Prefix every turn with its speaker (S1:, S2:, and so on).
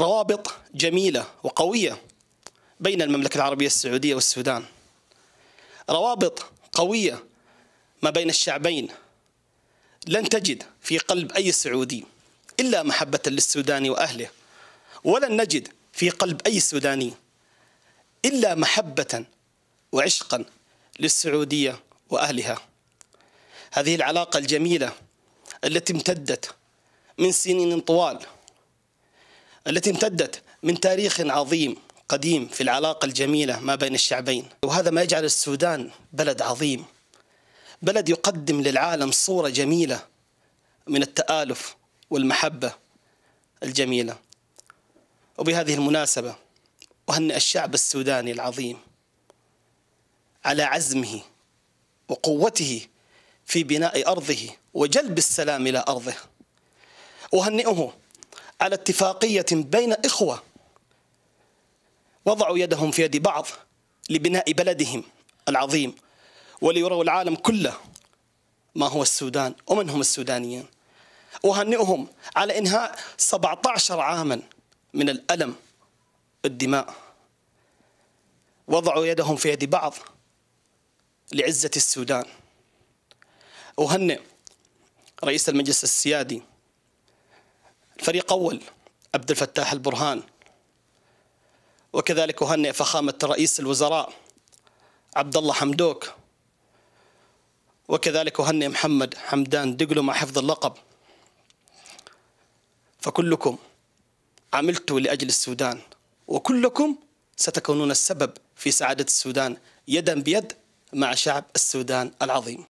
S1: روابط جميلة وقوية بين المملكة العربية السعودية والسودان روابط قوية ما بين الشعبين لن تجد في قلب أي سعودي إلا محبة للسوداني وأهله ولن نجد في قلب أي سوداني إلا محبة وعشقا للسعودية وأهلها هذه العلاقة الجميلة التي امتدت من سنين طوال التي امتدت من تاريخ عظيم قديم في العلاقة الجميلة ما بين الشعبين وهذا ما يجعل السودان بلد عظيم بلد يقدم للعالم صورة جميلة من التآلف والمحبة الجميلة وبهذه المناسبة أهنئ الشعب السوداني العظيم على عزمه وقوته في بناء أرضه وجلب السلام إلى أرضه أهنئه على اتفاقية بين إخوة وضعوا يدهم في يد بعض لبناء بلدهم العظيم وليروا العالم كله ما هو السودان ومن هم السودانيين أهنئهم على إنهاء 17 عاما من الألم الدماء وضعوا يدهم في يد بعض لعزة السودان أهنئ رئيس المجلس السيادي الفريق أول عبد الفتاح البرهان وكذلك أهنئ فخامة رئيس الوزراء عبد الله حمدوك وكذلك أهنئ محمد حمدان دقلو مع حفظ اللقب فكلكم عملتوا لأجل السودان وكلكم ستكونون السبب في سعادة السودان يدا بيد مع شعب السودان العظيم